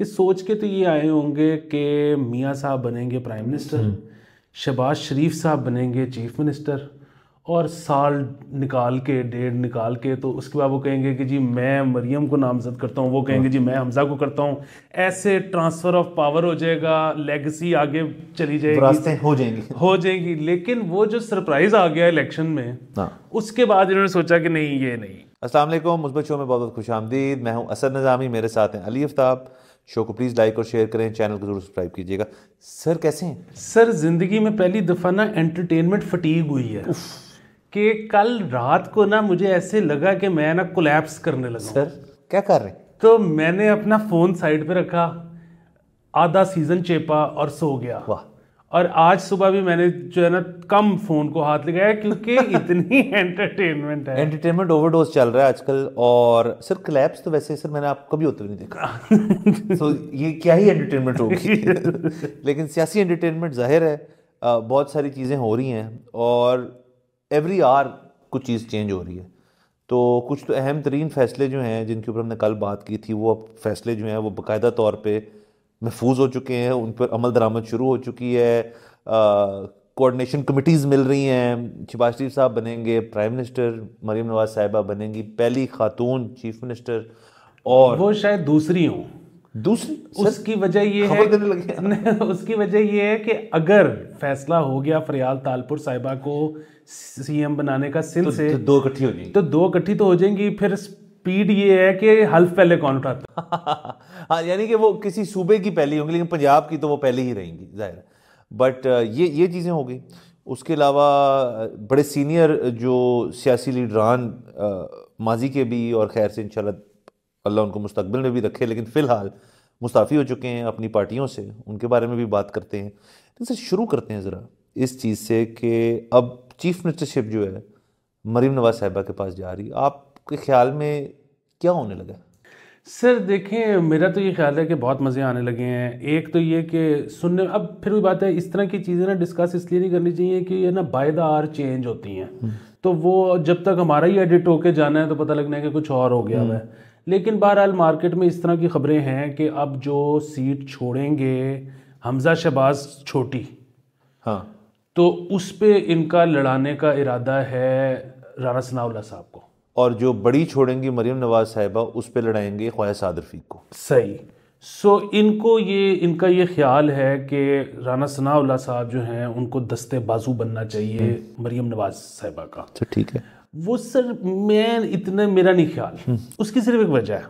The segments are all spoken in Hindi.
कि सोच के तो ये आए होंगे कि मियाँ साहब बनेंगे प्राइम मिनिस्टर हम्म। शहबाज शरीफ साहब बनेंगे चीफ मिनिस्टर और साल निकाल के डेढ़ निकाल के तो उसके बाद वो कहेंगे कि जी मैं मरियम को नामजद करता हूँ वो कहेंगे हाँ। जी मैं हमजा को करता हूँ ऐसे ट्रांसफ़र ऑफ पावर हो जाएगा लेगेसी आगे चली जाएगी रास्ते हो जाएंगी हो जाएगी लेकिन वो जो सरप्राइज़ आ गया इलेक्शन में हाँ। उसके बाद इन्होंने सोचा कि नहीं ये नहीं असलम मुस्बत शो में बहुत बहुत खुश आमदीद मैं हूँ असद नज़ामी मेरे साथ हैं अली आफ्ताब शो को प्लीज़ लाइक और शेयर करें चैनल को जरूर सब्सक्राइब कीजिएगा सर कैसे हैं सर ज़िंदगी में पहली दफ़ा ना एंटरटेनमेंट फटीक हुई है कि कल रात को ना मुझे ऐसे लगा कि मैं ना कोलैप्स करने लगा सर क्या कर रहे हैं तो मैंने अपना फ़ोन साइड पर रखा आधा सीज़न चेपा और सो गया वाह और आज सुबह भी मैंने जो है ना कम फोन को हाथ लगाया क्योंकि इतनी एंटरटेनमेंट है एंटरटेनमेंट ओवरडोज चल रहा है आजकल और सर क्लैप्स तो वैसे सर मैंने आप कभी होते नहीं देखा सो so, ये क्या ही एंटरटेनमेंट होगी लेकिन सियासी एंटरटेनमेंट जाहिर है बहुत सारी चीज़ें हो रही हैं और एवरी आर कुछ चीज़ चेंज हो रही है तो कुछ तो अहम तरीन फैसले जो हैं जिनके ऊपर हमने कल बात की थी वो अब फैसले जो हैं वो बाकायदा तौर पर महफूज हो चुके हैं उन पर अमल दरामद शुरू हो चुकी है कोऑर्डिनेशन कमिटीज़ मिल रही हैं शिबाज शरीफ साहब बनेंगे प्राइम मिनिस्टर मरीम नवाज साहिबा बनेंगी पहली खातून चीफ मिनिस्टर और वो शायद दूसरी हों दूसरी उसकी वजह ये है लगे उसकी वजह ये है कि अगर फैसला हो गया फरियाल तालपुर साहिबा को सीएम बनाने का सिंध तो, से तो दो इकट्ठी हो जाएगी तो दो इकट्ठी तो हो जाएंगी फिर स्पीड ये है कि हल्फ पहले कौन उठाता हाँ यानी कि वो किसी सूबे की पहली होंगी लेकिन पंजाब की तो वो पहले ही रहेंगी ज़ाहिर बट uh, ये ये चीज़ें हो गई उसके अलावा uh, बड़े सीनियर जो सियासी लीडरान uh, माजी के भी और खैर से इन अल्लाह उनको मुस्तबिल में भी रखे लेकिन फ़िलहाल मुस्ताफ़ी हो चुके हैं अपनी पार्टियों से उनके बारे में भी बात करते हैं लेकिन सर शुरू करते हैं ज़रा इस चीज़ से कि अब चीफ मिनिस्टरशिप जो है मरीम नवाज साहिबा के पास जा रही आपके ख्याल में क्या होने लगा सर देखें मेरा तो ये ख्याल है कि बहुत मज़े आने लगे हैं एक तो ये कि सुनने अब फिर भी बात है इस तरह की चीज़ें ना डिस्कस इसलिए नहीं करनी चाहिए कि ये ना बाय द आर चेंज होती हैं हम्म। तो वो जब तक हमारा ही एडिट होके जाना है तो पता लगना है कि कुछ और हो गया है हम्म। लेकिन बहरहाल मार्केट में इस तरह की खबरें हैं कि अब जो सीट छोड़ेंगे हमजा शहबाज छोटी हाँ तो उस पर इनका लड़ाने का इरादा है राना सनाउल्ला साहब को और जो बड़ी छोड़ेंगी मरियम नवाज साहिबा उस पर लड़ाएंगे ख्वाजा साद रफीक को सही सो इनको ये इनका ये ख्याल है कि राना सना साहब जो हैं उनको दस्ते बाजू बनना चाहिए हम्म। मरियम नवाज साहिबा का अच्छा, ठीक है वो सर मैं इतना मेरा नहीं ख्याल हम्म। उसकी सिर्फ एक वजह है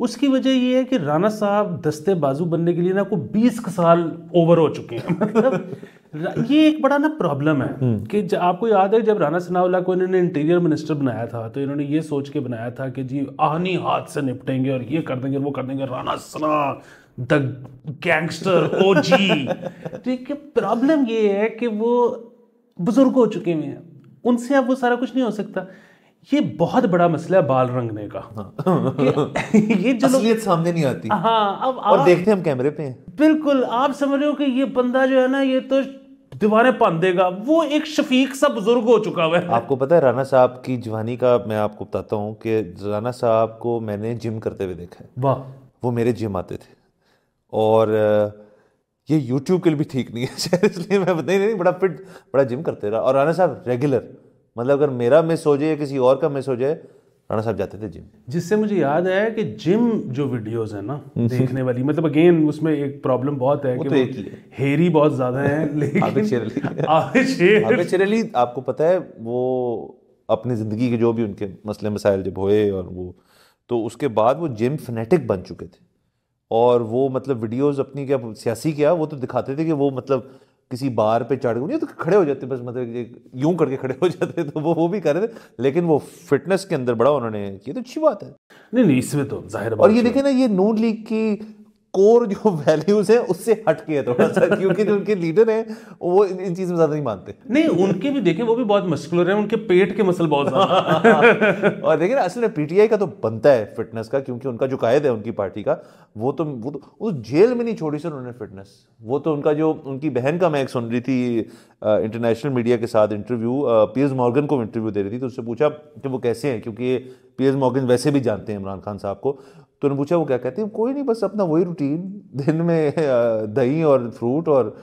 उसकी वजह ये है कि राणा साहब दस्ते बाजू बनने के लिए ना को 20 साल ओवर हो चुके हैं मतलब ये एक बड़ा ना प्रॉब्लम है हम्म। कि आपको याद है जब राणा सनावला को इन्होंने इंटीरियर मिनिस्टर बनाया था तो इन्होंने ये सोच के बनाया था कि जी आहनी हाथ से निपटेंगे और ये कर देंगे वो कर देंगे राणा सना द गैंगस्टर ओ जी ठीक है प्रॉब्लम ये है कि वो बुजुर्ग हो चुके हुए हैं उनसे अब वो सारा कुछ नहीं हो सकता ये बहुत बड़ा मसला है बाल रंगने का हाँ। ये जो असलियत सामने नहीं आती हाँ अब और आप, देखते हम कैमरे पे बिल्कुल आप समझ रहे हो कि ये बंदा जो है ना ये तो दीवारें पान देगा वो एक शफीक सा बुजुर्ग हो चुका हुआ है आपको पता है राणा साहब की जवानी का मैं आपको बताता हूँ कि राणा साहब को मैंने जिम करते हुए देखा है वाह वो मेरे जिम आते थे और ये यूट्यूब के लिए भी ठीक नहीं है इसलिए मैं नहीं नहीं बड़ा फिट बड़ा जिम करते रहा और राणा साहब रेगुलर मतलब अगर मेरा मिस हो जाए या किसी और का मिस हो जाए राणा साहब जाते थे जिम जिससे मुझे याद आया कि जिम जो वीडियोस है ना हम्म। देखने वाली मतलब अगेन उसमें एक प्रॉब्लम बहुत है कि तो एक ही है हेरी बहुत ज़्यादा है लेकिन आपको पता है वो अपनी ज़िंदगी के जो भी उनके मसले मसाइल जब हुए और वो तो उसके बाद वो जिम फनेटिक बन चुके थे और वो मतलब वीडियोस अपनी क्या सियासी क्या वो तो दिखाते थे कि वो मतलब किसी बार पे चढ़ गए तो खड़े हो जाते बस मतलब यूं करके खड़े हो जाते तो वो वो भी कर रहे थे लेकिन वो फिटनेस के अंदर बड़ा उन्होंने किया तो अच्छी बात है नहीं नहीं इसमें तो जाहिर और ये देखे ना ये नून लीग की कोर जो वैल्यूज है उससे हटके है थोड़ा सा क्योंकि जो उनके लीडर हैं वो इन चीज में ज्यादा नहीं मानते नहीं उनके भी देखें वो भी बहुत मस्कुलर है उनके पेट के मसल बहुत ज्यादा और देखिए ना असल में पीटीआई का तो बनता है फिटनेस का क्योंकि उनका जो कायद है उनकी पार्टी का वो तो वो तो उस तो जेल में नहीं छोड़ी सर उन्होंने फिटनेस वो तो उनका जो उनकी बहन का मैं एक सुन रही थी इंटरनेशनल मीडिया के साथ इंटरव्यू पीएस मॉर्गन को इंटरव्यू दे रही थी तो उससे पूछा कि वो कैसे हैं क्योंकि पीएस मॉर्गन वैसे भी जानते हैं इमरान खान साहब को तो उन्होंने पूछा वो क्या कहती है कोई नहीं बस अपना वही रूटीन दिन में दही और फ्रूट और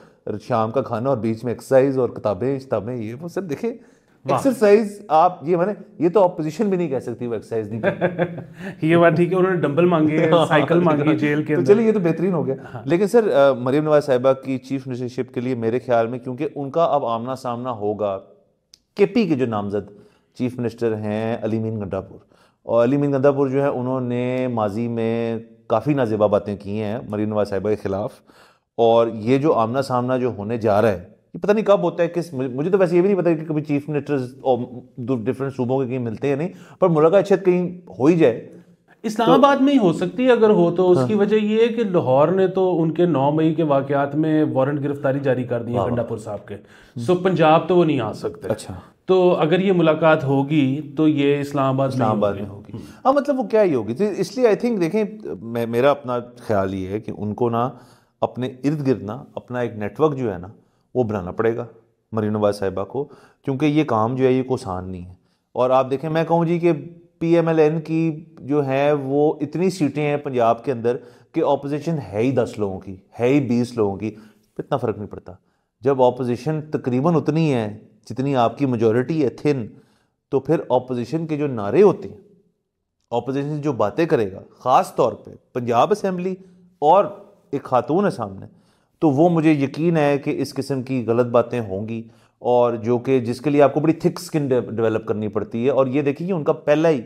शाम का खाना और बीच में एक्सरसाइज और किताबें किताबें ये वो सर देखें एक्सरसाइज आप ये माने ये तो ऑपोजिशन भी नहीं कह सकती वो एक्सरसाइज नहीं ये बात ठीक है उन्होंने डंबल मांगे साइकिल हाँ, मांगी हाँ। जेल के तो चलिए ये तो बेहतरीन हो गया हाँ। लेकिन सर मरीम नवाज साहिबा की चीफ मिनिस्टरशिप के लिए मेरे ख्याल में क्योंकि उनका अब आमना सामना होगा केपी के जो नामजद चीफ मिनिस्टर हैं अलीमीन गंडापुर और अली मीन गंदापुर जो है उन्होंने माजी में काफ़ी नाजेबा बातें की हैं मरीन नवाज साहिबा के ख़िलाफ़ और ये जो आमना सामना जो होने जा रहा है ये पता नहीं कब होता है किस मुझे तो वैसे ये भी नहीं पता कि कभी चीफ मिनिस्टर्स और डिफरेंट सूबों के कहीं मिलते हैं नहीं पर मुलाकात शायद कहीं हो ही जाए इस्लामाबाद तो, में ही हो सकती है अगर हो तो हाँ। उसकी वजह ये है कि लाहौर ने तो उनके नौ मई के वाकत में वारंट गिरफ्तारी जारी कर दी है गंडापुर साहब के सो पंजाब तो वो नहीं आ सकते अच्छा तो अगर ये मुलाकात होगी तो ये इस्लामाबाद इस्लामाबाद में होगी हम्म। हाँ मतलब वो क्या ही होगी तो इसलिए आई थिंक देखें मेरा अपना ख्याल ये है कि उनको ना अपने इर्द गिर्द ना अपना एक नेटवर्क जो है ना वो बनाना पड़ेगा मरीनवाज साहिबा को क्योंकि ये काम जो है ये कोसान नहीं है और आप देखें मैं कहूँ जी कि पीएमएलएन की जो है वो इतनी सीटें हैं पंजाब के अंदर कि ऑपोजिशन है ही दस लोगों की है ही बीस लोगों की इतना फ़र्क नहीं पड़ता जब ऑपोजिशन तकरीबन उतनी है जितनी आपकी मेजोरिटी है थिन तो फिर ऑपोजिशन के जो नारे होते हैं ऑपोजिशन जो बातें करेगा ख़ास तौर पे पंजाब असम्बली और एक खातून है सामने तो वो मुझे यकीन है कि इस किस्म की गलत बातें होंगी और जो कि जिसके लिए आपको बड़ी थिक स्किन डेवलप करनी पड़ती है और ये देखिए कि उनका पहला ही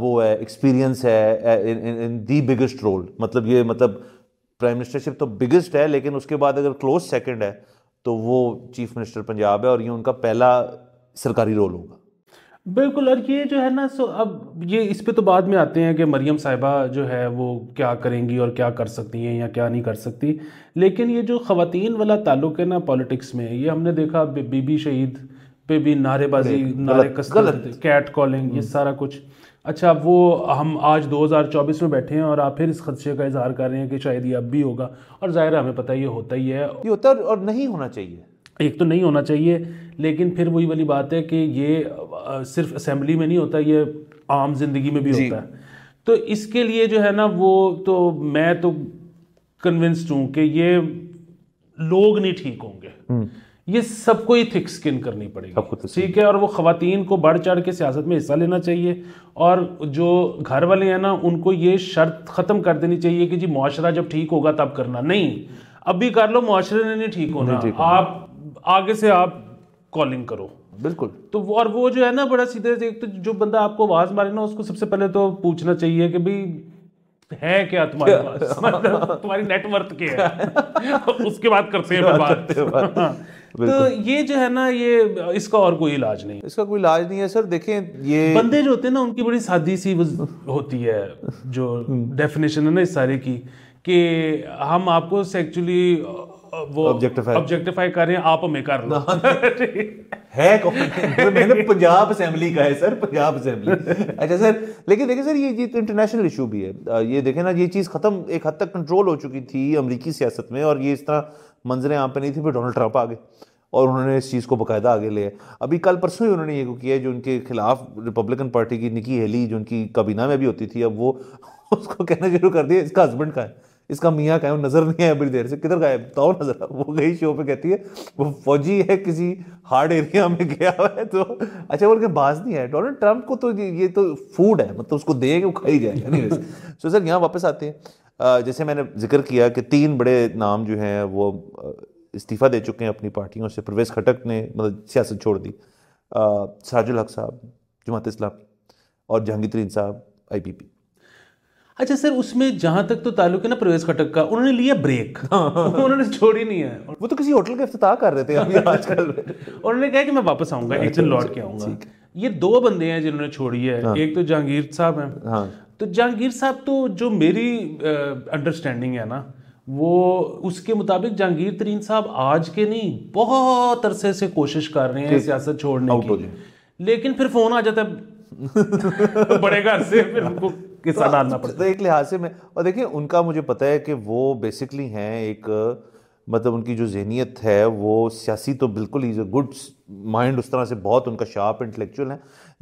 वो है एक्सपीरियंस है इन इन दी बिगेस्ट रोल मतलब ये मतलब प्राइम मिनिस्टरशिप तो बिगेस्ट है लेकिन उसके बाद अगर क्लोज सेकंड है तो वो चीफ मिनिस्टर पंजाब है और ये उनका पहला सरकारी रोल होगा बिल्कुल और ये जो है ना सो अब ये इस पे तो बाद में आते हैं कि मरियम साहिबा जो है वो क्या करेंगी और क्या कर सकती हैं या क्या नहीं कर सकती लेकिन ये जो ख़वातीन वाला ताल्लुक है ना पॉलिटिक्स में ये हमने देखा बीबी शहीद पे भी नारेबाजी नारे कैट कॉलिंग ये हम्म। सारा कुछ अच्छा वो हम आज 2024 में बैठे हैं और आप फिर इस खदशे का इजहार कर रहे हैं कि शायद ये अब भी होगा और ज़ाहिर हमें पता ये होता ही है ये होता है और नहीं होना चाहिए एक तो नहीं होना चाहिए लेकिन फिर वही वाली बात है कि ये सिर्फ असेंबली में नहीं होता ये आम जिंदगी में भी होता है तो इसके लिए जो है ना वो तो मैं तो कन्विंस्ड हूं कि ये लोग नहीं ठीक होंगे हम्म। ये सबको ही थिक स्किन करनी पड़ेगी सबको तो ठीक है और वो खातन को बढ़ चढ़ के सियासत में हिस्सा लेना चाहिए और जो घर वाले हैं ना उनको ये शर्त ख़त्म कर देनी चाहिए कि जी मुआरा जब ठीक होगा तब करना नहीं अभी कर लो मुआरे ने नहीं ठीक होना आप आगे से आप कॉलिंग करो बिल्कुल तो और वो जो है ना बड़ा सीधे एक तो जो बंदा आपको आवाज मारे ना उसको सबसे पहले तो पूछना चाहिए कि भाई है क्या तुम्हारे पास मतलब तुम्हारी नेटवर्थ के है उसके बाद करते हैं बात हाँ। तो ये जो है ना ये इसका और कोई इलाज नहीं इसका कोई इलाज नहीं है सर देखें ये बंदे जो होते हैं ना उनकी बड़ी सादी सी होती है जो डेफिनेशन हम्म। है ना इस सारे की कि हम आपको सेक्चुअली वो ऑब्जेक्टिफाई ऑब्जेक्टिफाई कर रहे हैं आप हमें कर लो हाँ। है मतलब मैंने पंजाब असेंबली का है सर पंजाब असेंबली अच्छा सर लेकिन देखिए सर ये ये तो इंटरनेशनल इशू भी है ये देखें ना ये चीज़ ख़त्म एक हद तक कंट्रोल हो चुकी थी अमरीकी सियासत में और ये इस तरह मंजरें यहाँ पे नहीं थी फिर डोनाल्ड ट्रंप आ गए और उन्होंने इस चीज़ को बाकायदा आगे लिया अभी कल परसों ही उन्होंने ये किया जो उनके खिलाफ रिपब्लिकन पार्टी की निकी हेली जो उनकी काबीना में भी होती थी अब वो उसको कहना शुरू कर दिया इसका हस्बैंड का है इसका मियाँ कायम नज़र नहीं आया बड़ी देर से किधर गायब बताओ नज़र वो गई शो पे कहती है वो फौजी है किसी हार्ड एरिया में गया है तो अच्छा बोल के बाज नहीं है डोनाल्ड ट्रंप को तो ये तो फूड है मतलब उसको दे के वो खाई जाए सो सर यहाँ वापस आते हैं जैसे मैंने जिक्र किया कि तीन बड़े नाम जो हैं वो इस्तीफ़ा दे चुके हैं अपनी पार्टियों से प्रवेश खटक ने मतलब सियासत छोड़ दी सराजुल हक साहब जमात इस्लाम और जहांगीर साहब आई पी पी अच्छा सर उसमें जहां तक तो ताल्लुक है ना प्रवेश खटक का उन्होंने लिया ब्रेक उन्होंने छोड़ ही नहीं है वो तो किसी होटल के अफ्ताह कर रहे थे अभी आजकल उन्होंने कहा कि मैं वापस आऊंगा एक दिन अच्छा, लौट अच्छा, के आऊंगा ये दो बंदे हैं जिन्होंने छोड़ी है हाँ। एक तो जहांगीर साहब हैं हाँ। तो जहांगीर साहब तो जो मेरी अंडरस्टैंडिंग है ना वो उसके मुताबिक जहांगीर तरीन साहब आज के नहीं बहुत अरसे से कोशिश कर रहे हैं सियासत छोड़ने की लेकिन फिर फोन आ जाता है बड़े घर से फिर उनको के तो साथ आना तो पड़ता है एक लिहाज से मैं और देखिए उनका मुझे पता है कि वो बेसिकली हैं एक मतलब उनकी जो जहनीत है वो सियासी तो बिल्कुल इज़ अ गुड माइंड उस तरह से बहुत उनका शार्प इंटेलेक्चुअल है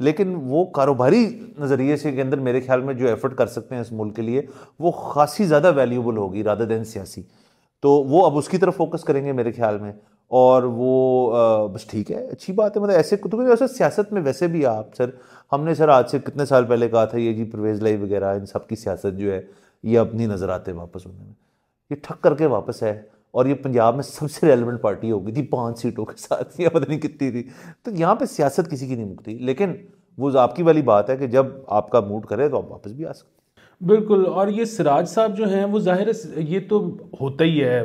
लेकिन वो कारोबारी नज़रिए से के अंदर मेरे ख्याल में जो एफर्ट कर सकते हैं इस मुल्क के लिए वो खासी ज़्यादा वैल्यूबल होगी राधा दैन सियासी तो वो अब उसकी तरफ फोकस करेंगे मेरे ख्याल में और वो बस ठीक है अच्छी बात है मतलब ऐसे क्योंकि वैसे सियासत में वैसे भी आप सर हमने सर आज से कितने साल पहले कहा था ये जी परवेज लाई वगैरह इन सब की सियासत जो है ये अपनी नज़र आते हैं वापस होने में ये ठक करके वापस है और ये पंजाब में सबसे रेलिवेंट पार्टी हो गई थी पाँच सीटों के साथ या पता नहीं कितनी थी तो यहाँ पर सियासत किसी की नहीं मुकती लेकिन वो आपकी वाली बात है कि जब आपका मूड करे तो आप वापस भी आ सकते बिल्कुल और ये सिराज साहब जो हैं वो जाहिर है ये तो होता ही है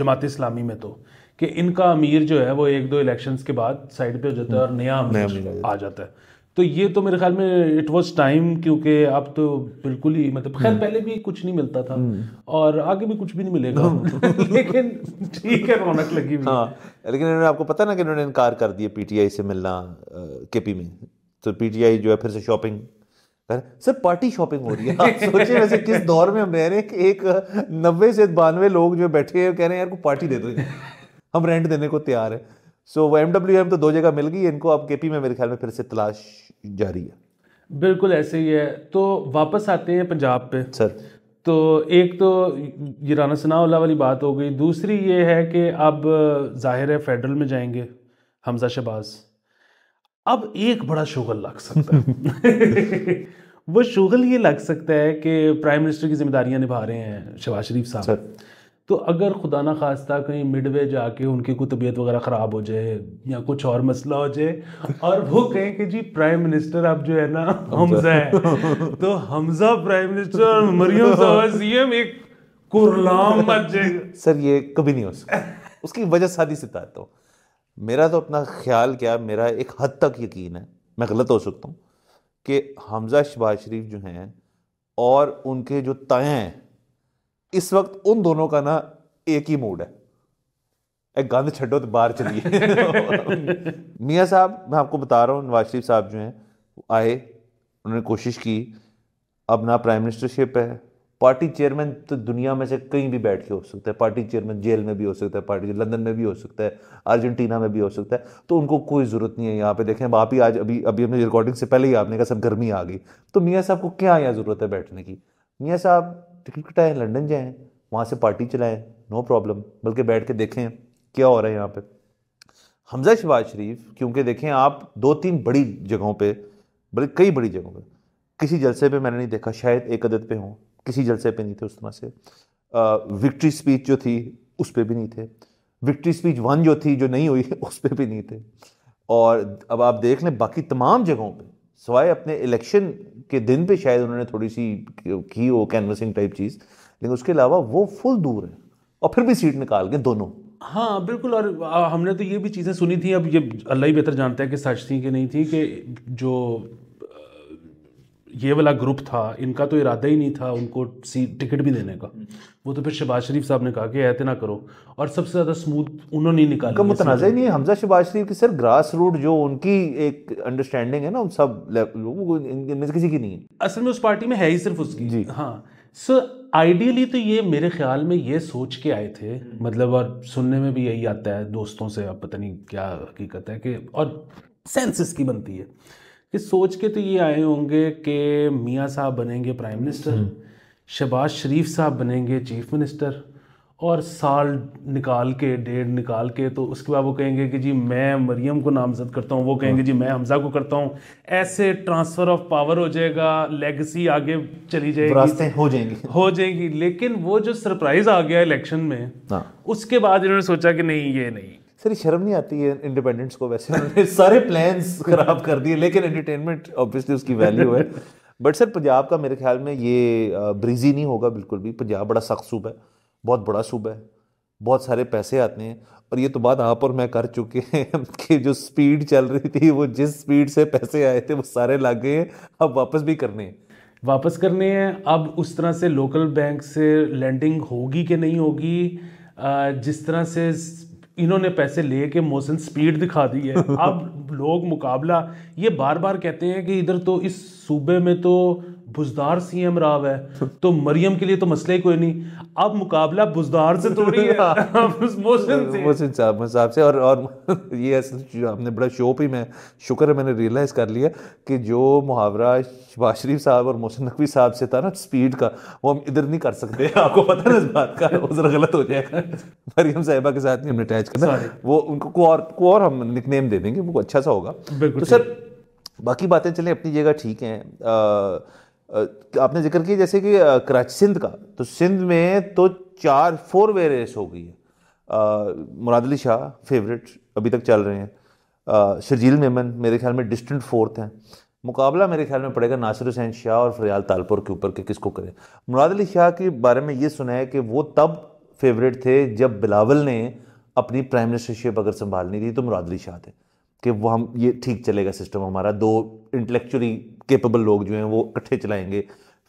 जमात इस्लामी में तो कि इनका अमीर जो है वो एक दो इलेक्शन के बाद साइड पे हो जाता है और नया अमीर आ जाता है तो ये तो मेरे ख्याल में इट वॉज टाइम क्योंकि अब तो बिल्कुल ही मतलब खैर हम्म। पहले भी कुछ नहीं मिलता था हम्म। और आगे भी कुछ भी नहीं मिलेगा हम्म। लेकिन ठीक है रौनक लगी हुई हाँ लेकिन इन्होंने आपको पता ना कि इन्होंने इनकार कर दिया पीटीआई से मिलना केपी में तो पीटीआई जो है फिर से शॉपिंग सर पार्टी शॉपिंग हो रही है आप सोचिए वैसे किस दौर में हम रह रहे हैं कि एक नब्बे से बानवे लोग जो बैठे हैं कह रहे हैं यार को पार्टी दे दो हम रेंट देने को तैयार हैं सो वो एम डब्ल्यू एम तो दो जगह मिल गई इनको अब के पी में मेरे ख्याल में फिर से तलाश जारी है बिल्कुल ऐसे ही है तो वापस आते हैं पंजाब पे सर तो एक तो ये राना सनाउल्ला वाली बात हो गई दूसरी ये है कि अब जाहिर है फेडरल में जाएंगे हमजा शहबाज अब एक बड़ा शुगल लग सकता है वो शुगल ये लग सकता है कि प्राइम मिनिस्टर की जिम्मेदारियां निभा रहे हैं शहबाज शरीफ साहब तो अगर खुदा ना खास्ता कहीं मिडवे जाके उनकी कोई तबीयत वगैरह ख़राब हो जाए या कुछ और मसला हो जाए और वो कहें कि जी प्राइम मिनिस्टर आप जो है ना हमजा है तो हमजा प्राइम मिनिस्टर और मरियम सीएम एक कुरलाम मच जाएगा सर ये कभी नहीं हो सकता उसकी वजह सादी से आता तो। हूँ मेरा तो अपना ख्याल क्या मेरा एक हद तक यकीन है मैं गलत हो सकता हूँ कि हमजा शबाज शरीफ जो हैं और उनके जो तय हैं इस वक्त उन दोनों का ना एक ही मूड है एक गंद छो तो बाहर चलिए मियाँ साहब मैं आपको बता रहा हूँ नवाज शरीफ साहब जो हैं आए उन्होंने कोशिश की अब ना प्राइम मिनिस्टरशिप है पार्टी चेयरमैन तो दुनिया में से कहीं भी बैठ के हो सकता है पार्टी चेयरमैन जेल में भी हो सकता है पार्टी लंदन में भी हो सकता है अर्जेंटीना में भी हो सकता है तो उनको कोई ज़रूरत नहीं है यहाँ पे देखें आप ही आज अभी अभी हमने रिकॉर्डिंग से पहले ही आपने कहा सब गर्मी आ गई तो मियाँ साहब को क्या यहाँ ज़रूरत है बैठने की मियाँ साहब टिकट कटाएं लंदन जाएँ वहाँ से पार्टी चलाएं नो प्रॉब्लम बल्कि बैठ के देखें क्या हो रहा है यहाँ पे हमजा शबाज शरीफ क्योंकि देखें आप दो तीन बड़ी जगहों पे बल्कि कई बड़ी जगहों पे किसी जलसे पे मैंने नहीं देखा शायद एक अदद पे हों किसी जलसे पे नहीं थे उस तरह से विक्ट्री स्पीच जो थी उस पर भी नहीं थे विक्ट्री स्पीच वन जो थी जो नहीं हुई उस पर भी नहीं थे और अब आप देख लें बाकी तमाम जगहों पर सवाए अपने इलेक्शन के दिन पे शायद उन्होंने थोड़ी सी की हो कैनवसिंग टाइप चीज़ लेकिन उसके अलावा वो फुल दूर है और फिर भी सीट निकाल के दोनों हाँ बिल्कुल और हमने तो ये भी चीज़ें सुनी थी अब ये अल्लाह ही बेहतर जानता है कि सच थी कि नहीं थी कि जो ये वाला ग्रुप था इनका तो इरादा ही नहीं था उनको सी टिकट भी देने का वो तो फिर शबाज शरीफ साहब ने कहा कि ऐतना ना करो और सबसे ज़्यादा स्मूथ उन्होंने निकाला उनका मुतनाज़ नहीं है हमजा शबाज शरीफ की सर ग्रास रूट जो उनकी एक अंडरस्टैंडिंग है ना उन सब इनमें किसी की नहीं है असल में उस पार्टी में है ही सिर्फ उसकी जी हाँ सो आइडियली तो ये मेरे ख्याल में ये सोच के आए थे मतलब और सुनने में भी यही आता है दोस्तों से अब पता नहीं क्या हकीकत है कि और सेंसिस की बनती है इस सोच के तो ये आए होंगे कि मियाँ साहब बनेंगे प्राइम मिनिस्टर शहबाज शरीफ साहब बनेंगे चीफ मिनिस्टर और साल निकाल के डेढ़ निकाल के तो उसके बाद वो कहेंगे कि जी मैं मरियम को नामजद करता हूँ वो कहेंगे हाँ। जी मैं हमजा को करता हूँ ऐसे ट्रांसफ़र ऑफ पावर हो जाएगा लेगेसी आगे चली जाएगी रास्ते हो जाएंगी हो जाएंगी लेकिन वो जो सरप्राइज़ आ गया इलेक्शन में हाँ। उसके बाद इन्होंने सोचा कि नहीं ये नहीं सर शर्म नहीं आती है इंडिपेंडेंस को वैसे उन्होंने सारे प्लान खराब कर दिए लेकिन एंटरटेनमेंट ऑब्वियसली उसकी वैल्यू है बट सर पंजाब का मेरे ख्याल में ये ब्रिजी नहीं होगा बिल्कुल भी पंजाब बड़ा सख्त सूबा है बहुत बड़ा सूबा है बहुत सारे पैसे आते हैं और ये तो बात आप और मैं कर चुके हैं कि जो स्पीड चल रही थी वो जिस स्पीड से पैसे आए थे वो सारे लग गए हैं अब वापस भी करने हैं वापस करने हैं अब उस तरह से लोकल बैंक से लैंडिंग होगी कि नहीं होगी जिस तरह से इन्होंने पैसे ले के मोहसिन स्पीड दिखा दी है अब लोग मुकाबला ये बार बार कहते हैं कि इधर तो इस सूबे में तो बुजदार सीएम राव है तो-, तो मरियम के लिए तो मसला ही कोई नहीं अब मुकाबला बुजदार से तो रही है हाँ। मोहसिन साहब साहब से और और ये असल आपने बड़ा शो भी मैं शुक्र है मैंने रियलाइज़ कर लिया कि जो मुहावरा शबाज शरीफ साहब और मोहसिन नकवी साहब से था ना स्पीड का वो हम इधर नहीं कर सकते आपको पता ना इस बात का वो ज़रा गलत हो जाएगा मरियम साहिबा के साथ नहीं हमने अटैच करना वो उनको को और को और हम निकनेम दे देंगे वो अच्छा सा होगा तो सर बाकी बातें चलें अपनी जगह ठीक हैं आपने जिक्र किया जैसे कि कराची सिंध का तो सिंध में तो चार फोर वे रेस हो गई है मुरादली शाह फेवरेट अभी तक चल रहे हैं शर्जील मेमन मेरे ख्याल में डिस्टेंट फोर्थ हैं मुकाबला मेरे ख्याल में पड़ेगा नासिर हुसैन शाह और फरियाल तालपुर के ऊपर के किसको करें मुराद अली शाह के बारे में ये सुना है कि वो तब फेवरेट थे जब बिलावल ने अपनी प्राइम मिनिस्टरशिप अगर संभालनी थी तो मुरादली शाह थे कि वो हम ये ठीक चलेगा सिस्टम हमारा दो इंटेलेक्चुअली केपेबल लोग जो हैं वो इकट्ठे चलाएंगे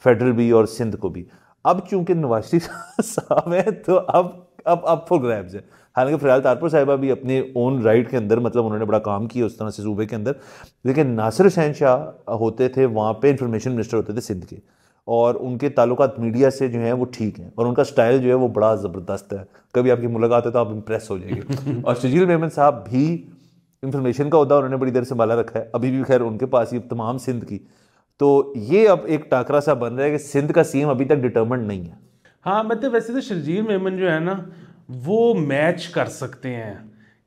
फेडरल भी और सिंध को भी अब चूंकि नवाज शरीफ साहब हैं तो अब अब अब फुल ग्रैब्स है हालांकि फिलहाल तारपुर साहिबा भी अपने ओन राइट के अंदर मतलब उन्होंने बड़ा काम किया उस तरह से सूबे के अंदर लेकिन नासिर हुसैन शाह होते थे वहाँ पे इंफॉर्मेशन मिनिस्टर होते थे सिंध के और उनके ताल्लुक मीडिया से जो है वो ठीक हैं और उनका स्टाइल जो है वो बड़ा ज़बरदस्त है कभी आपकी मुलाकात है तो आप इम्प्रेस हो जाएंगे और शजील मेहमान साहब भी इन्फॉर्मेशन का होता उन्होंने बड़ी देर से संभाला रखा है अभी भी खैर उनके पास ही तमाम सिंध की तो ये अब एक टाकरा सा बन रहा है कि सिंध का सीएम अभी तक डिटर्मेंट नहीं है हाँ मतलब वैसे तो शर्जील मेमन जो है ना वो मैच कर सकते हैं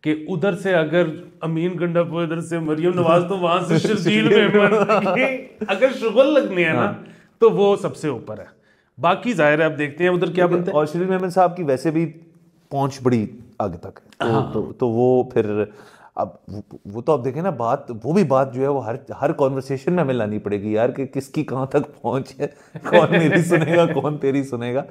कि उधर से अगर अमीन गंडा गंडापुर इधर से मरियम नवाज तो वहां से शर्जील मेमन अगर शुगल लगने हैं ना हाँ। तो वो सबसे ऊपर है बाकी जाहिर है आप देखते हैं उधर क्या बनता है और शर्जील मेमन साहब की वैसे भी पहुंच बड़ी आगे तक है तो, हाँ। तो, तो वो फिर अब वो तो आप देखें ना बात वो भी बात जो है वो हर हर कॉन्वर्सेशन में हमें लानी पड़ेगी यार कि किसकी कहाँ तक पहुँच है कौन मेरी सुनेगा कौन तेरी सुनेगा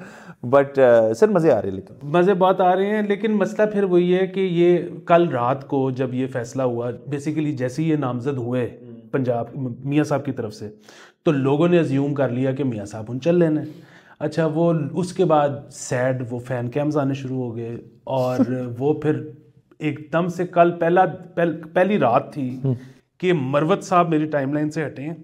बट uh, सर मज़े आ रहे हैं लेकिन मज़े बहुत आ रहे हैं लेकिन मसला फिर वही है कि ये कल रात को जब ये फैसला हुआ बेसिकली जैसे ही ये नामजद हुए पंजाब मियाँ साहब की तरफ से तो लोगों ने अज्यूम कर लिया कि मियाँ साहब उन चल लेने अच्छा वो उसके बाद सैड वो फैन कैम्स आने शुरू हो गए और वो फिर एकदम से कल पहला पहल, पहली रात थी हम्म। कि मरवत साहब मेरी टाइमलाइन से हटे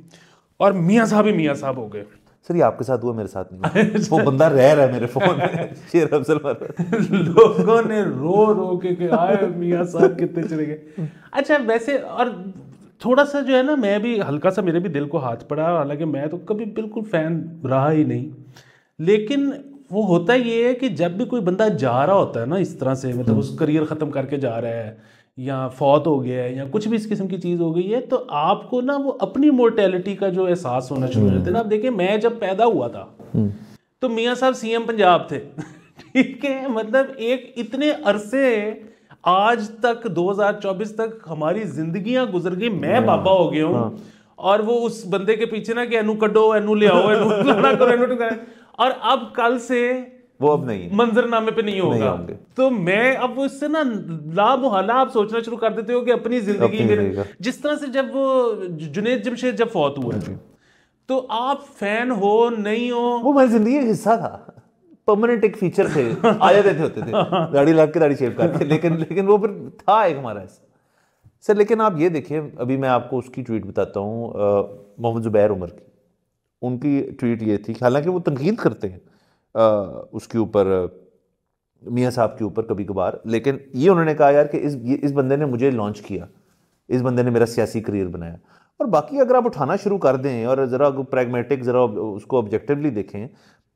और मियाँ साहब ही मियाँ साहब हो गए सर ये आपके साथ हुआ मेरे साथ नहीं अच्छा। वो बंदा रह रहा है मेरे फोन में शेर अफजल लोगों ने रो रो के कि आए मियाँ साहब कितने चले गए हम्म। अच्छा वैसे और थोड़ा सा जो है ना मैं भी हल्का सा मेरे भी दिल को हाथ पड़ा हालांकि मैं तो कभी बिल्कुल फ़ैन रहा ही नहीं लेकिन वो होता ये है कि जब भी कोई बंदा जा रहा होता है ना इस तरह से मतलब उस हम्म। करियर ख़त्म करके जा रहा है या फौत हो गया है या कुछ भी इस किस्म की चीज़ हो गई है तो आपको ना वो अपनी मोर्टेलिटी का जो एहसास होना शुरू हो जाता है ना आप हम्म। देखिए मैं जब पैदा हुआ था हम्म। तो मियाँ साहब सी पंजाब थे ठीक है मतलब एक इतने अरसे आज तक 2024 तक हमारी जिंदगियां गुजर गई मैं हाँ। बाबा हो गया हूँ हाँ। और वो उस बंदे के पीछे ना कि एनू कडो एनू ले आओ एनू करो एनू और अब कल से वो अब नहीं मंजरनामे पे नहीं होगा नहीं तो मैं अब इससे ना लाभ मोहला आप सोचना शुरू कर देते हो कि अपनी जिंदगी में जिस तरह से जब वो जुनेद जमशेद जब फौत हुआ हाँ तो आप फैन हो नहीं हो वो हमारी जिंदगी का हिस्सा था परमानेंट एक फीचर थे आ जाते थे होते थे दाढ़ी लग के दाढ़ी शेव करते लेकिन लेकिन वो फिर था एक हमारा ऐसा सर लेकिन आप ये देखिए अभी मैं आपको उसकी ट्वीट बताता हूँ मोहम्मद जुबैर उमर की उनकी ट्वीट ये थी हालांकि वो तनकीद करते हैं आ, उसके ऊपर मियाँ साहब के ऊपर कभी कभार लेकिन ये उन्होंने कहा यार कि इस इस बंदे ने मुझे लॉन्च किया इस बंदे ने मेरा सियासी करियर बनाया और बाकी अगर आप उठाना शुरू कर दें और ज़रा प्रैग्मेटिक ज़रा उसको ऑब्जेक्टिवली देखें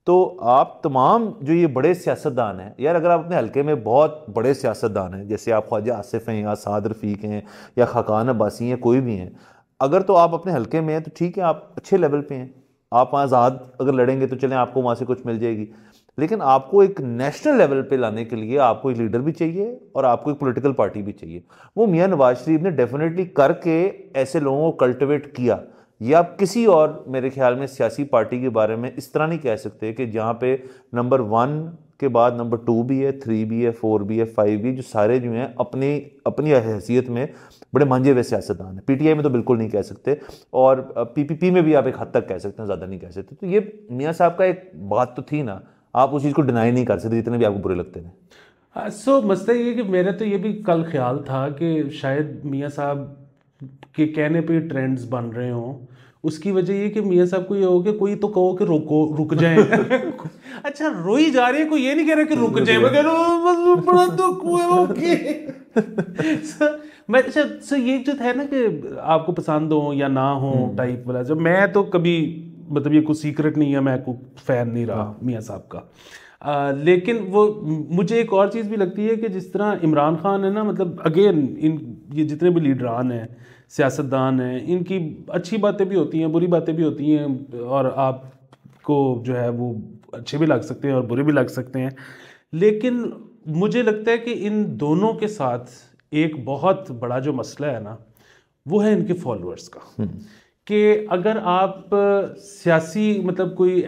तो आप तमाम जो ये बड़े सियासतदान हैं यार अगर आप अपने हलके में बहुत बड़े सियासतदान हैं जैसे आप ख्वाजा आसिफ हैं या साद रफ़ीक हैं या खाकान अब्बासी हैं कोई भी हैं अगर तो आप अपने हल्के में हैं तो ठीक है आप अच्छे लेवल पे हैं आप आज़ाद अगर लड़ेंगे तो चलें आपको वहाँ से कुछ मिल जाएगी लेकिन आपको एक नेशनल लेवल पे लाने के लिए आपको एक लीडर भी चाहिए और आपको एक पॉलिटिकल पार्टी भी चाहिए वो मियाँ नवाज शरीफ ने डेफिनेटली करके ऐसे लोगों को कल्टिवेट किया ये आप किसी और मेरे ख्याल में सियासी पार्टी के बारे में इस तरह नहीं कह सकते कि जहाँ पे नंबर वन के बाद नंबर टू भी है थ्री भी है फोर भी है फाइव भी जो सारे जो हैं अपनी अपनी हैसियत में बड़े मांझे हुए सियासतदान हैं पीटीआई में तो बिल्कुल नहीं कह सकते और पीपीपी में भी आप एक हद तक कह सकते हैं ज़्यादा नहीं कह सकते तो ये मियाँ साहब का एक बात तो थी ना आप उस चीज़ को डिनाई नहीं कर सकते जितने भी आपको बुरे लगते हैं सो हाँ, मसला ये कि मेरा तो ये भी कल ख्याल था कि शायद मियाँ साहब के कहने पर ट्रेंड्स बन रहे हों उसकी वजह ये कि मियाँ साहब को ये हो कि कोई तो कहो कि रुको रुक जाए अच्छा रोई जा रही है कोई ये नहीं कह रहा कि रुक जाए मैं बड़ा दुख हुआ मैं अच्छा सर ये जो है ना कि आपको पसंद हो या ना हो टाइप हम्म। वाला जब मैं तो कभी मतलब ये कुछ सीक्रेट नहीं है मैं कुछ फैन नहीं रहा हाँ। मियाँ साहब का आ, लेकिन वो मुझे एक और चीज़ भी लगती है कि जिस तरह इमरान खान है ना मतलब अगेन इन ये जितने भी लीडरान हैं सियासतदान हैं इनकी अच्छी बातें भी होती हैं बुरी बातें भी होती हैं और आपको जो है वो अच्छे भी लग सकते हैं और बुरे भी लग सकते हैं लेकिन मुझे लगता है कि इन दोनों के साथ एक बहुत बड़ा जो मसला है ना वो है इनके फॉलोअर्स का हम्म। कि अगर आप सियासी मतलब कोई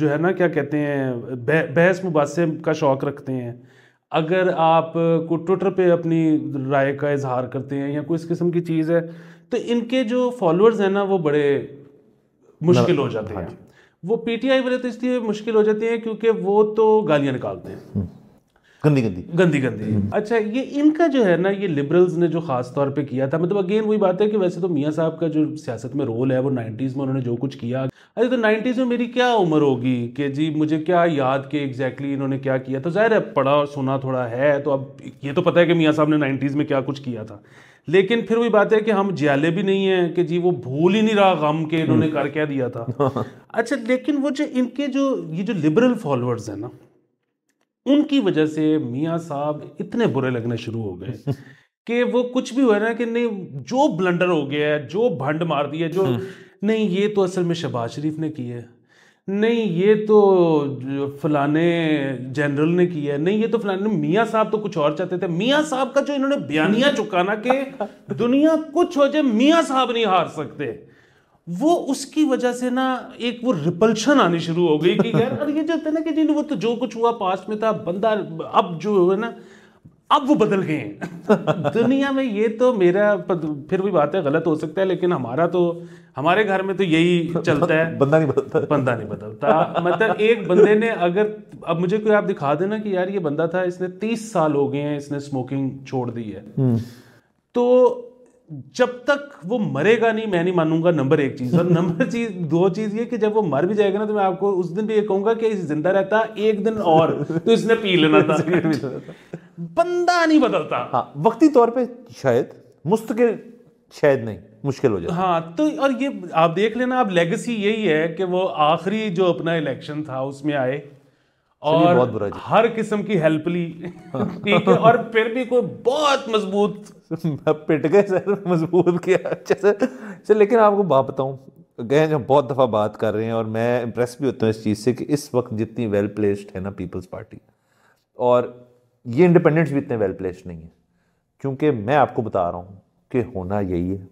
जो है ना क्या कहते हैं बहस मुबासे का शौक़ रखते हैं अगर आप को ट्विटर पे अपनी राय का इजहार करते हैं या कोई इस किस्म की चीज़ है तो इनके जो फॉलोअर्स हैं ना वो बड़े मुश्किल हो जाते हाँ हैं वो पीटीआई वाले तो इसलिए मुश्किल हो जाते हैं क्योंकि वो तो गालियां निकालते हैं हम्म। गंदी गंदी गंदी गंदी हम्म। अच्छा ये इनका जो है ना ये लिबरल्स ने जो खास तौर पे किया था मतलब अगेन वही बात है कि वैसे तो मियाँ साहब का जो सियासत में रोल है वो नाइन्टीज़ में उन्होंने जो कुछ किया अरे तो नाइन्टीज़ में मेरी क्या उम्र होगी कि जी मुझे क्या याद के एग्जैक्टली इन्होंने क्या किया तो ज़ाहिर है पढ़ा और सुना थोड़ा है तो अब ये तो पता है कि मियाँ साहब ने नाइन्टीज़ में क्या कुछ किया था लेकिन फिर वही बात है कि हम जयाले भी नहीं है कि जी वो भूल ही नहीं रहा गम के इन्होंने हम्म। कर क्या दिया था अच्छा लेकिन वो जो इनके जो ये जो लिबरल फॉलोअर्स है ना उनकी वजह से मियाँ साहब इतने बुरे लगने शुरू हो गए कि वो कुछ भी हुआ ना कि नहीं जो ब्लंडर हो गया है जो भंड मार दिया जो हम्म। नहीं ये तो असल में शहबाज शरीफ ने की है नहीं ये तो फलाने जनरल ने किया है नहीं ये तो फलाने मियाँ साहब तो कुछ और चाहते थे मियाँ साहब का जो इन्होंने बयानिया चुकाना कि दुनिया कुछ हो जाए मियाँ साहब नहीं हार सकते वो उसकी वजह से ना एक वो रिपल्शन आनी शुरू हो गई कि यार अरे ये जो था ना कि जी वो तो जो कुछ हुआ पास्ट में था बंदा अब जो है ना अब वो बदल गए हैं दुनिया में ये तो मेरा फिर भी बात है गलत हो सकता है लेकिन हमारा तो हमारे घर में तो यही चलता है बंदा नहीं बदलता बंदा नहीं बदलता मतलब एक बंदे ने अगर अब मुझे कोई आप दिखा देना कि यार ये बंदा था इसने तीस साल हो गए हैं इसने स्मोकिंग छोड़ दी है हम्म। तो जब तक वो मरेगा नहीं मैं नहीं मानूंगा नंबर एक चीज और नंबर चीज दो चीज ये कि जब वो मर भी जाएगा ना तो मैं आपको उस दिन भी ये कहूंगा कि जिंदा रहता एक दिन और तो इसने पी लेना था बंदा नहीं बदलता हाँ वक्ती तौर पे शायद मुस्तकिल शायद नहीं मुश्किल हो जाए हाँ तो और ये आप देख लेना आप लेगेसी यही है कि वो आखिरी जो अपना इलेक्शन था उसमें आए और बहुत बुरा हर किस्म की हेल्प ली ठीक है और फिर भी कोई बहुत मजबूत पिट गए सर मजबूत किया अच्छा सर सर लेकिन आपको बात बताऊँ गए जो बहुत दफ़ा बात कर रहे हैं और मैं इम्प्रेस भी होता हूँ इस चीज़ से कि इस वक्त जितनी वेल प्लेस्ड है ना पीपल्स पार्टी और ये इंडिपेंडेंट्स भी इतने वेल प्लेस्ड नहीं है क्योंकि मैं आपको बता रहा हूँ कि होना यही है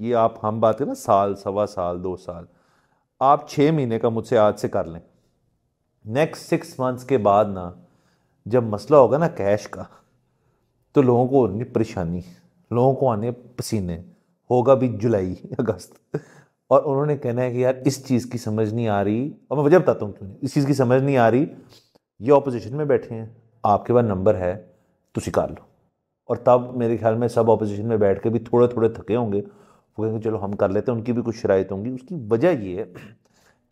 ये आप हम बात करें ना साल सवा साल दो साल आप छः महीने का मुझसे आज से कर लें नेक्स्ट सिक्स मंथ्स के बाद ना जब मसला होगा ना कैश का तो लोगों को होनी परेशानी लोगों को आने पसीने होगा भी जुलाई अगस्त और उन्होंने कहना है कि यार इस चीज़ की समझ नहीं आ रही और मैं वजह बताता हूँ क्यों इस चीज़ की समझ नहीं आ रही ये ऑपोजिशन में बैठे हैं आपके पास नंबर है तो सिकार लो और तब मेरे ख्याल में सब अपोजिशन में बैठ के भी थोड़े थोड़े थके होंगे वो कहेंगे चलो हम कर लेते हैं उनकी भी कुछ शरात होंगी उसकी वजह ये है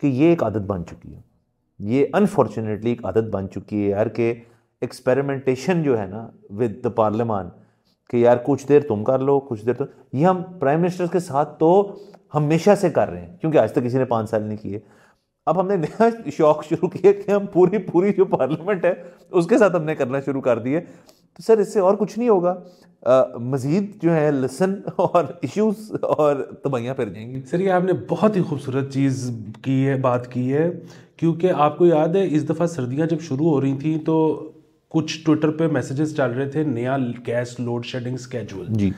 कि ये एक आदत बन चुकी है ये अनफॉर्चुनेटली एक आदत बन चुकी है यार के एक्सपेरिमेंटेशन जो है ना विद द पार्लियामान कि यार कुछ देर तुम कर लो कुछ देर तो ये हम प्राइम मिनिस्टर्स के साथ तो हमेशा से कर रहे हैं क्योंकि आज तक किसी ने पाँच साल नहीं किए अब हमने नया शौक शुरू किया कि हम पूरी पूरी जो पार्लियामेंट है उसके साथ हमने करना शुरू कर दिए तो सर इससे और कुछ नहीं होगा मज़ीद जो है लसन और इश्यूज और तबाहियाँ फिर जाएंगी सर ये आपने बहुत ही खूबसूरत चीज़ की है बात की है क्योंकि आपको याद है इस दफ़ा सर्दियाँ जब शुरू हो रही थी तो कुछ ट्विटर पे मैसेजेस चल रहे थे नया गैस लोड शेडिंग स्केजूल जी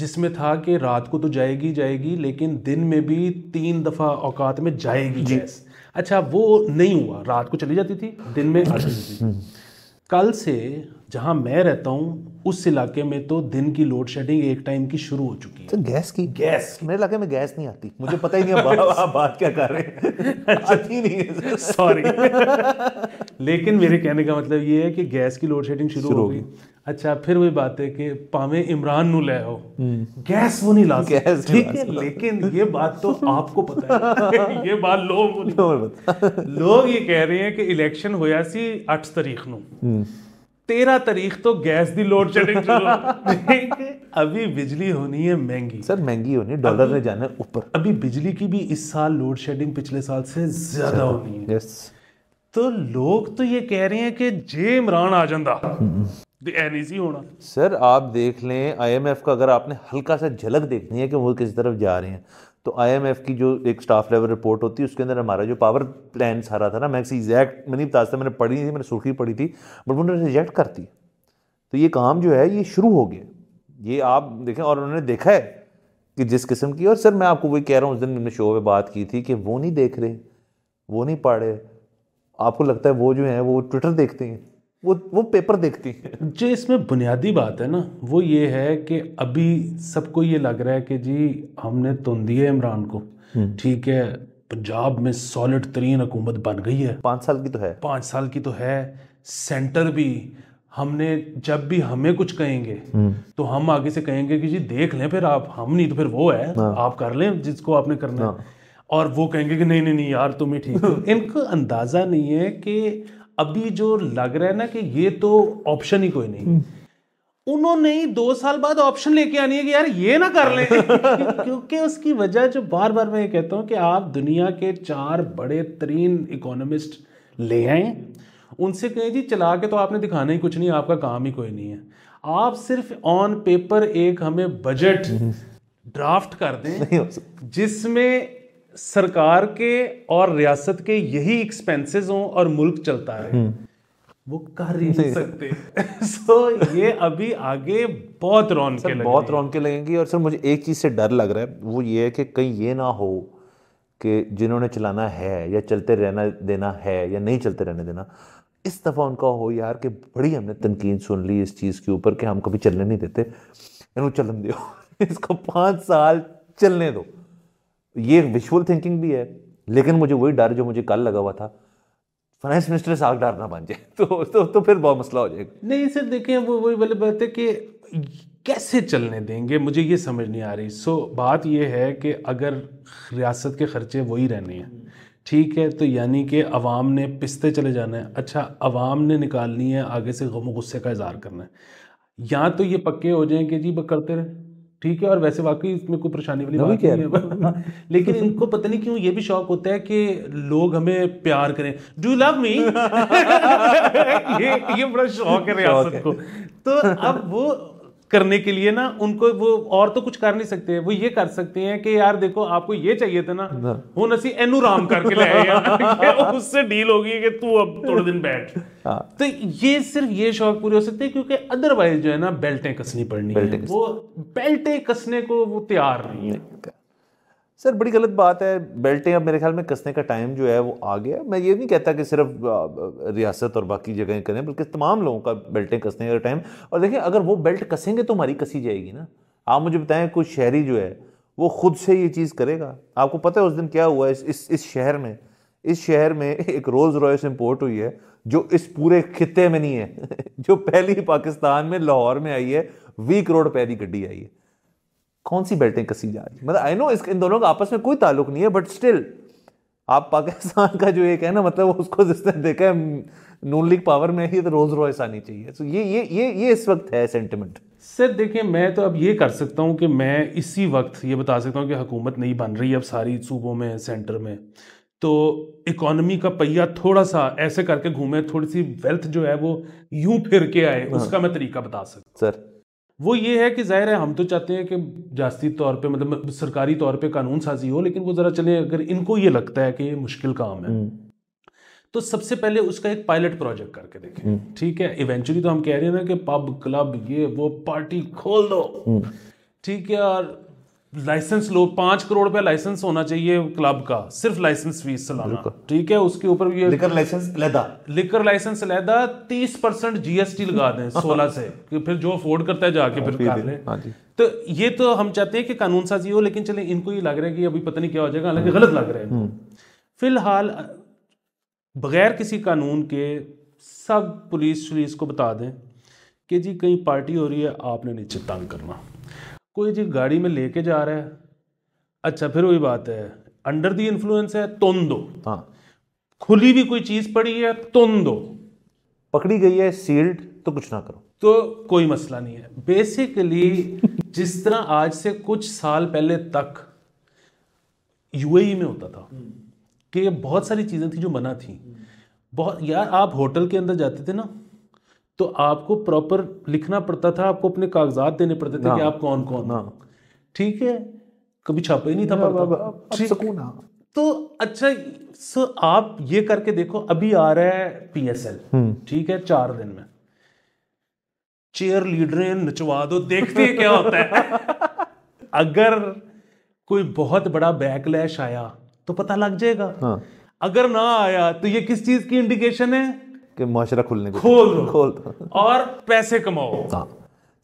जिसमें था कि रात को तो जाएगी जाएगी लेकिन दिन में भी तीन दफ़ा औकात में जाएगी गैस अच्छा वो नहीं हुआ रात को चली जाती थी दिन में आ जाती थी हम्म। कल से जहाँ मैं रहता हूँ उस इलाके में तो दिन की लोड शेडिंग एक टाइम की शुरू हो चुकी है तो गैस की गैस मेरे इलाके में गैस नहीं आती मुझे पता ही नहीं आप बात क्या कर रहे हैं आती नहीं है सॉरी लेकिन मेरे कहने का मतलब ये है कि गैस की लोड शेडिंग शुरू हो गई अच्छा फिर वही बात है कि पावे इमरान नु ले हो हम्म। गैस वो नहीं ला गैस ठीक है लेकिन ये बात तो आपको पता है ये बात लोग लोग ये कह रहे हैं कि इलेक्शन होया सी 8 तारीख नु तेरह तारीख तो गैस की लोड शेडिंग अभी बिजली होनी है महंगी सर महंगी होनी डॉलर ने जाना है ऊपर अभी बिजली की भी इस साल लोड शेडिंग पिछले साल से ज्यादा होनी है यस तो लोग तो ये कह रहे हैं कि जे इमरान आ जाता हम्म। होना सर आप देख लें आईएमएफ का अगर आपने हल्का सा झलक देखनी है कि वो किस तरफ जा रहे हैं तो आईएमएफ की जो एक स्टाफ लेवल रिपोर्ट होती है उसके अंदर हमारा जो पावर प्लान सारा था ना मैं एग्जैक्ट मैंने ताज़ा मैंने पढ़ी नहीं थी मैंने सुर्खी पढ़ी थी बट उन्होंने रिजेक्ट कर दी तो ये काम जो है ये शुरू हो गया ये आप देखें और उन्होंने देखा है कि जिस किस्म की और सर मैं आपको वही कह रहा हूँ उस दिन मैंने शो में बात की थी कि वो नहीं देख रहे वो नहीं पढ़ रहे आपको लगता है वो जो है वो ट्विटर देखते हैं वो वो पेपर देखती है जो इसमें बुनियादी बात है ना वो ये है कि अभी सबको ये लग रहा है कि जी हमने तुम तो दिए इमरान को हम्म। ठीक है पंजाब में सॉलिड तरीन हुकूमत बन गई है पाँच साल की तो है पाँच साल की तो है सेंटर भी हमने जब भी हमें कुछ कहेंगे हम्म। तो हम आगे से कहेंगे कि जी देख लें फिर आप हम नहीं तो फिर वो है हाँ। आप कर लें जिसको आपने करना है हाँ। और वो कहेंगे कि नहीं नहीं नहीं यार तुम ही ठीक इनको अंदाज़ा नहीं है कि अभी जो लग रहा है ना कि ये तो ऑप्शन ही कोई नहीं उन्होंने ही दो साल बाद ऑप्शन लेके आनी है कि यार ये ना कर ले क्योंकि उसकी वजह जो बार बार मैं ये कहता हूँ कि आप दुनिया के चार बड़े तरीन इकोनॉमिस्ट ले आए उनसे कहें जी चला के तो आपने दिखाना ही कुछ नहीं आपका काम ही कोई नहीं है आप सिर्फ ऑन पेपर एक हमें बजट ड्राफ्ट कर दें जिसमें सरकार के और रियासत के यही एक्सपेंसेस हों और मुल्क चलता है हम्म। वो कर ही नहीं सकते सो so, ये अभी आगे बहुत रौनकें लगेंगी बहुत के लगेंगी और सर मुझे एक चीज़ से डर लग रहा है वो ये है कि कहीं ये ना हो कि जिन्होंने चलाना है या चलते रहना देना है या नहीं चलते रहने देना इस दफ़ा उनका हो यार कि बड़ी हमने तनकीन सुन ली इस चीज़ के ऊपर कि हम कभी चलने नहीं देते इन्हों चलन दो इसको पांच साल चलने दो ये विजुअल थिंकिंग भी है लेकिन मुझे वही डर जो मुझे कल लगा हुआ था फाइनेंस मिनिस्टर साग डर ना बन जाए तो तो तो फिर बहुत मसला हो जाएगा नहीं सर देखिए वो वही वाली बात है कि कैसे चलने देंगे मुझे ये समझ नहीं आ रही सो बात ये है कि अगर रियासत के खर्चे वही रहने हैं ठीक है तो यानी कि अवाम ने पिसते चले जाना है अच्छा अवाम ने निकालनी है आगे से गम गुस्से का इजहार करना है या तो ये पक्के हो जाएं कि जी वह करते रहे ठीक है और वैसे वाकई इसमें कोई परेशानी वाली बात नहीं है लेकिन इनको पता नहीं क्यों ये भी शौक होता है कि लोग हमें प्यार करें डू लव मी ये ये बड़ा शौक है रियासत को तो अब वो करने के लिए ना उनको वो और तो कुछ कर नहीं सकते वो ये कर सकते हैं कि यार देखो आपको ये चाहिए था ना वो नसी एनू राम करके लाए उससे डील होगी कि तू अब थोड़े दिन बैठ हाँ। तो ये सिर्फ ये शौक पूरे हो सकते हैं क्योंकि अदरवाइज जो है ना बेल्टें कसनी पड़नी बेल्टें है वो बेल्टें कसने को वो तैयार नहीं है सर बड़ी गलत बात है बेल्टें अब मेरे ख्याल में कसने का टाइम जो है वो आ गया मैं ये नहीं कहता कि सिर्फ रियासत और बाकी जगहें करें बल्कि तमाम लोगों का बेल्टें कसने का टाइम और देखिए अगर वो बेल्ट कसेंगे तो हमारी कसी जाएगी ना आप मुझे बताएं कुछ शहरी जो है वो खुद से ये चीज़ करेगा आपको पता है उस दिन क्या हुआ इस इस, इस शहर में इस शहर में एक रोज़ रॉयस इम्पोर्ट हुई है जो इस पूरे खत्े में नहीं है जो पहली पाकिस्तान में लाहौर में आई है वी करोड़ रुपए की गड्डी आई है कौन सी बेल्टें कसी जा रही मतलब आई नो इस इन दोनों का आपस में कोई ताल्लुक नहीं है बट स्टिल आप पाकिस्तान का जो एक है ना मतलब उसको जिसने देखा है नून लीग पावर में ही तो रोज़ रॉयस आनी चाहिए सो ये ये ये ये इस वक्त है सेंटिमेंट सर देखिए मैं तो अब ये कर सकता हूँ कि मैं इसी वक्त ये बता सकता हूँ कि हुकूमत नहीं बन रही अब सारी सूबों में सेंटर में तो इकोनॉमी का पहिया थोड़ा सा ऐसे करके घूमे थोड़ी सी वेल्थ जो है वो यूं फिर के आए हाँ। उसका मैं तरीका बता सकता सर वो ये है कि जाहिर है हम तो चाहते हैं कि जाती तौर पे मतलब सरकारी तौर पे कानून साजी हो लेकिन वो ज़रा चले अगर इनको ये लगता है कि ये मुश्किल काम है हम्म। तो सबसे पहले उसका एक पायलट प्रोजेक्ट करके देखें हम्म। ठीक है इवेंचुअली तो हम कह रहे हैं ना कि पब क्लब ये वो पार्टी खोल दो हम्म। ठीक है और लाइसेंस लो पांच करोड़ रुपया लाइसेंस होना चाहिए क्लब का सिर्फ लाइसेंस फीस ठीक है उसके ऊपर भी लिकर लाइसेंस लहदा लिकर लाइसेंस लहदा तीस परसेंट जीएसटी लगा दें सोलह से कि फिर जो अफोर्ड करता है जाके फिर कर ले हाँ तो ये तो हम चाहते हैं कि कानून साजी हो लेकिन चले इनको ये लग रहा है कि अभी पता नहीं क्या हो जाएगा हालांकि हम्म। गलत लग रहा है हम्म। फिलहाल बगैर किसी कानून के सब पुलिस शुलिस को बता दें कि जी कहीं पार्टी हो रही है आपने नीचे तंग करना कोई जी गाड़ी में लेके जा रहा है अच्छा फिर वही बात है अंडर दी इन्फ्लुएंस है तुम दो हाँ खुली भी कोई चीज पड़ी है तुम दो पकड़ी गई है सील्ड तो कुछ ना करो तो कोई मसला नहीं है बेसिकली जिस तरह आज से कुछ साल पहले तक यूएई e में होता था हम्म। कि बहुत सारी चीज़ें थी जो मना थी बहुत यार आप होटल के अंदर जाते थे ना तो आपको प्रॉपर लिखना पड़ता था आपको अपने कागजात देने पड़ते थे कि आप कौन कौन ठीक है कभी छापा ही नहीं था पड़ता सुकून तो अच्छा सो आप ये करके देखो अभी आ रहा है पीएसएल हम्म। ठीक है चार दिन में चेयर लीडर नचवा दो देखते हैं क्या होता है अगर कोई बहुत बड़ा बैकलैश आया तो पता लग जाएगा हाँ। अगर ना आया तो ये किस चीज की इंडिकेशन है कि माशरा खुलने को खोल दो खोल दो और पैसे कमाओ हाँ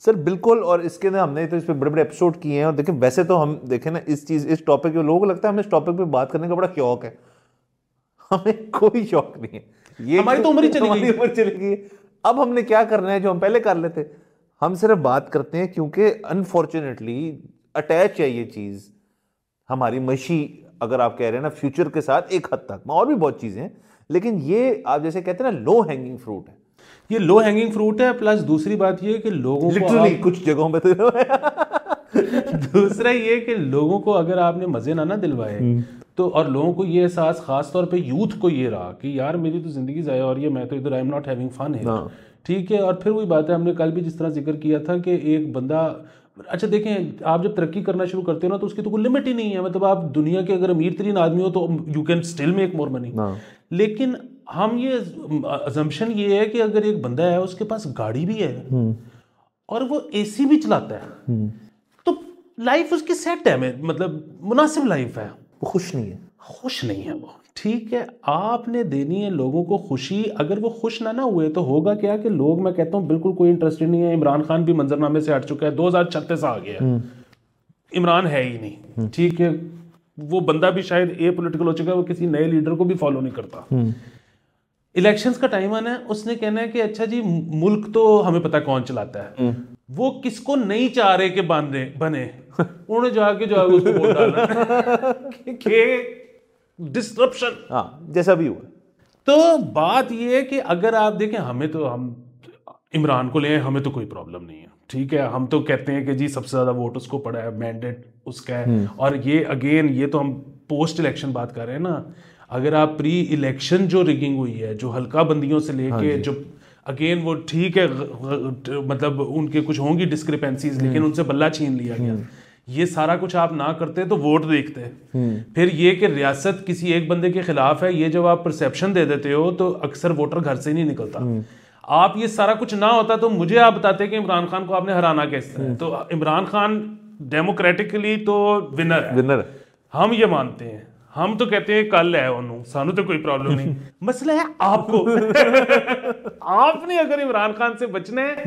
सर बिल्कुल और इसके ना हमने तो इस पर बड़े बड़े एपिसोड किए हैं और देखें वैसे तो हम देखें ना इस चीज़ इस टॉपिक पे लोगों को लगता है हमें इस टॉपिक पे बात करने का बड़ा शौक है हमें कोई शौक नहीं है ये हमारी तो उम्र ही चली गई उम्र चली गई अब हमने क्या करना है जो हम पहले कर लेते हम सिर्फ बात करते हैं क्योंकि अनफॉर्चुनेटली अटैच है ये चीज़ हमारी मशी अगर आप कह रहे हैं ना फ्यूचर के साथ एक हद तक और भी बहुत चीज़ें हैं लेकिन ये आप जैसे कहते हैं ना लो हैंगिंग फ्रूट है ये लो हैंगिंग फ्रूट है प्लस दूसरी बात ये कि लोगों लिटरली आप... कुछ जगहों पे तो दूसरा ये कि लोगों को अगर आपने मज़े ना ना दिलवाए हम्म। तो और लोगों को ये एहसास खास तौर पे यूथ को ये रहा कि यार मेरी तो ज़िंदगी ज़ाया और ये मैं तो इधर I am not having fun है ठीक है और फिर वही बात है हमने कल भी जिस तरह जिक्र किया था कि एक बंदा अच्छा देखें आप जब तरक्की करना शुरू करते हो ना तो उसकी तो कोई लिमिट ही नहीं है मतलब आप दुनिया के अगर अमीर तरीन आदमी हो तो you can still make more money लेकिन हम ये अजम्पन ये है कि अगर एक बंदा है उसके पास गाड़ी भी है हम्म। और वो एसी भी चलाता है हम्म। तो लाइफ उसकी सेट है मतलब मुनासिब लाइफ है वो खुश नहीं है खुश नहीं है वो ठीक है आपने देनी है लोगों को खुशी अगर वो खुश ना ना हुए तो होगा क्या कि लोग मैं कहता हूं बिल्कुल कोई इंटरेस्टेड नहीं है इमरान खान भी मंजरनामे से हट चुका है दो हजार छत्तीस आ गया हम्म। इमरान है ही नहीं हम्म। ठीक है वो बंदा भी शायद ए पोलिटिकल हो चुका है वो किसी नए लीडर को भी फॉलो नहीं करता इलेक्शन हम्म। का टाइम आना है उसने कहना है कि अच्छा जी मुल्क तो हमें पता कौन चलाता है वो किसको नहीं चाह रहे के बने बने जाके जो है उसको डालना डिस्ट्रप्शन हाँ जैसा भी हुआ तो बात यह है कि अगर आप देखें हमें तो हम इमरान को ले हमें तो कोई प्रॉब्लम नहीं है ठीक है हम तो कहते हैं कि जी सबसे ज़्यादा वोट उसको पड़ा है मैंडेट उसका है हम्म। और ये अगेन ये तो हम पोस्ट इलेक्शन बात कर रहे हैं ना अगर आप प्री इलेक्शन जो रिगिंग हुई है जो हल्का बंदियों से लेके हाँ जो अगेन वो ठीक है मतलब उनके कुछ होंगी डिस्क्रिपेंसीज लेकिन हम्म। उनसे बल्ला छीन लिया गया हम्म। ये सारा कुछ आप ना करते तो वोट देखते हैं फिर ये कि रियासत किसी एक बंदे के खिलाफ है ये जब आप परसेप्शन दे देते हो तो अक्सर वोटर घर से नहीं निकलता आप ये सारा कुछ ना होता तो मुझे आप बताते कि इमरान खान को आपने हराना कैसे तो इमरान खान डेमोक्रेटिकली तो विनर है विनर हम ये मानते हैं हम तो कहते हैं कल है सानू तो कोई प्रॉब्लम नहीं मसला है आपको आपने अगर इमरान खान से बचना है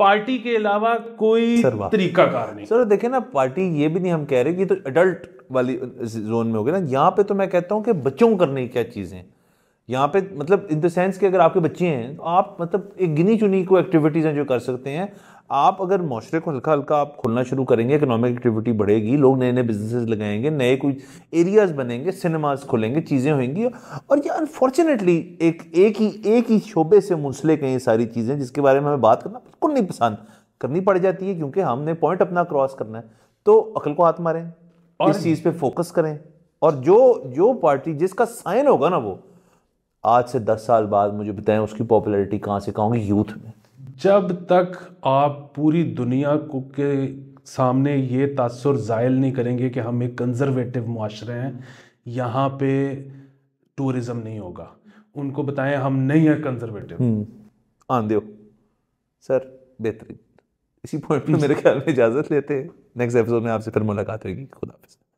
पार्टी के अलावा कोई तरीका कार नहीं सर देखे ना पार्टी ये भी नहीं हम कह रहे कि तो अडल्ट वाली जोन में हो गया ना यहाँ पे तो मैं कहता हूँ कि बच्चों करने की क्या चीज़ें यहाँ पे मतलब इन द सेंस कि अगर आपके बच्चे हैं तो आप मतलब एक गिनी चुनी को एक्टिविटीज़ हैं जो कर सकते हैं आप अगर माशरे को हल्का हल्का आप खोलना शुरू करेंगे इकोनॉमिक एक्टिविटी बढ़ेगी लोग नए नए बिजनेसेस लगाएंगे नए कोई एरियाज बनेंगे सिनेमाज खुलेंगे चीज़ें होंगी और ये अनफॉर्चुनेटली एक एक ही एक ही शोबे से मुंसलिक हैं ये सारी चीज़ें जिसके बारे में हमें बात करना बिल्कुल नहीं पसंद करनी पड़ जाती है क्योंकि हमने पॉइंट अपना क्रॉस करना है तो अकल को हाथ मारें और इस चीज़ पर फोकस करें और जो जो पार्टी जिसका साइन होगा ना वो आज से दस साल बाद मुझे बताएं उसकी पॉपुलैरिटी कहाँ से कहाँ यूथ में जब तक आप पूरी दुनिया को के सामने ये तासर ज़ायल नहीं करेंगे कि हम एक कंज़र्वेटिव माशरे हैं यहाँ पे टूरिज़म नहीं होगा उनको बताएं हम नहीं हैं कंज़र्वेटिव हम्म। आंदे सर बेहतरीन इसी पॉइंट पर मेरे ख्याल में इजाज़त लेते हैं नेक्स्ट एपिसोड में आपसे फिर मुलाकात होगी खुदाफिज़